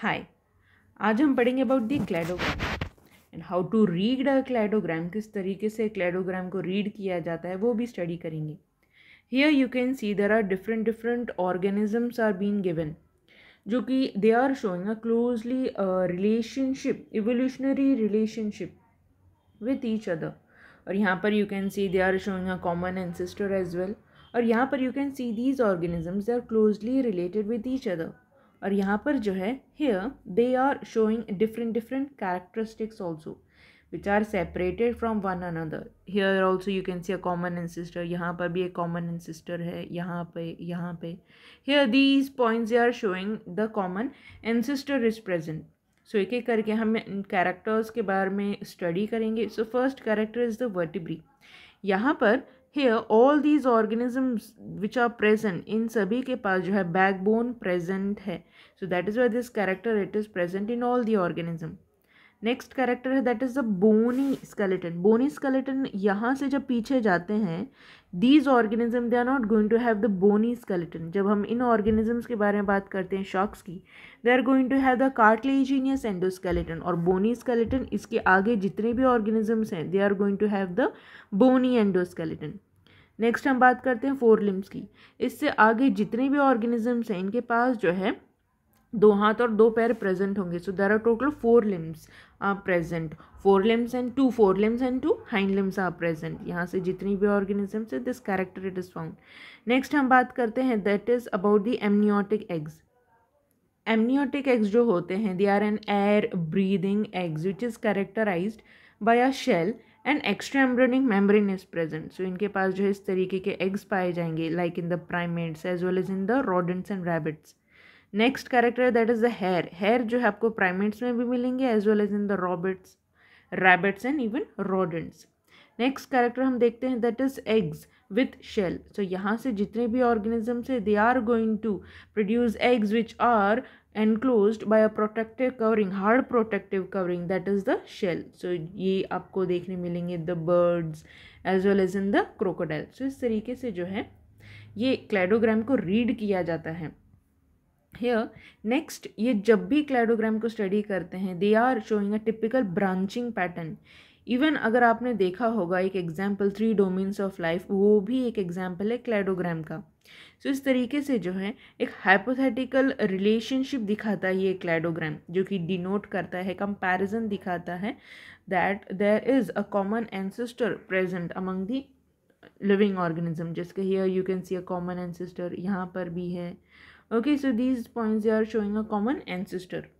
हाय आज हम पढ़ेंगे about the cladogram and how to read a cladogram किस तरीके से क्लैडोग्राम को रीड किया जाता है वो भी स्टडी करेंगे here you can see there are different different organisms are been given जो कि they are showing a closely relationship evolutionary relationship with each other और यहाँ पर you can see they are showing a common ancestor as well और यहाँ पर you can see these organisms they are closely related with each other और यहाँ पर जो है here they are showing different different characteristics also which are separated from one another here also you can see a common sister यहाँ पर भी एक common sister है यहाँ पे यहाँ पे here these points are showing the common sister is present so एक एक करके हम इन कैरेक्टर्स के बारे में स्टडी करेंगे so first character is the vertebrae यहाँ पर here all these organisms which are present in सभी के पास जो है बोन प्रेजेंट है so that is why this character it is present in all the organism next character है that is the bony skeleton bony skeleton यहाँ से जब पीछे जाते हैं these organism they are not going to have the bony skeleton जब हम इन organisms के बारे में बात करते हैं शॉक्स की they are going to have the cartilaginous endoskeleton और बोनी स्केलेटन इसके आगे जितने भी ऑर्गेनिजम्स हैं they are going to have the bony endoskeleton next हम बात करते हैं फोर लिम्स की इससे आगे जितने भी ऑर्गेनिजम्स हैं इनके पास जो है दो हाथ और दो पैर प्रेजेंट होंगे so there are total four limbs are present four limbs and two four limbs and two hind limbs are present यहाँ से जितनी भी ऑर्गेनिजम्स है this character it is found next हम बात करते हैं that is about the amniotic eggs amniotic eggs जो होते हैं they are an air breathing eggs which is characterize by a shell and extra embryonic membrane is present सो इनके पास जो है इस तरीके के एग्स पाए जाएंगे like in the primates as well as in the rodents and rabbits next character that is the hair hair जो है आपको प्राइमेट्स में भी मिलेंगे as well as in the rabbits rabbits and even rodents next character हम देखते हैं that is eggs with shell so यहाँ से जितने भी ऑर्गेनिजम्स है they are going to produce eggs which are enclose by a protective covering hard protective covering that is the shell so ये आपको देखने मिलेंगे the birds as well as in the crocodile so इस तरीके से जो है ये क्लाइडोग्राम को रीड किया जाता है नेक्स्ट ये जब भी क्लाइडोग्राम को स्टडी करते हैं they are showing a typical branching pattern even अगर आपने देखा होगा एक example three domains of life वो भी एक एग्जाम्पल है क्लेडोग्राम का सो so, इस तरीके से जो है एक हाइपोथेटिकल रिलेशनशिप दिखाता है ये क्लैडोग्राम जो कि डिनोट करता है कंपैरिजन दिखाता है that there is a common ancestor present among the living organism जैसे here you can see a common ancestor यहाँ पर भी है okay so these points they are showing a common ancestor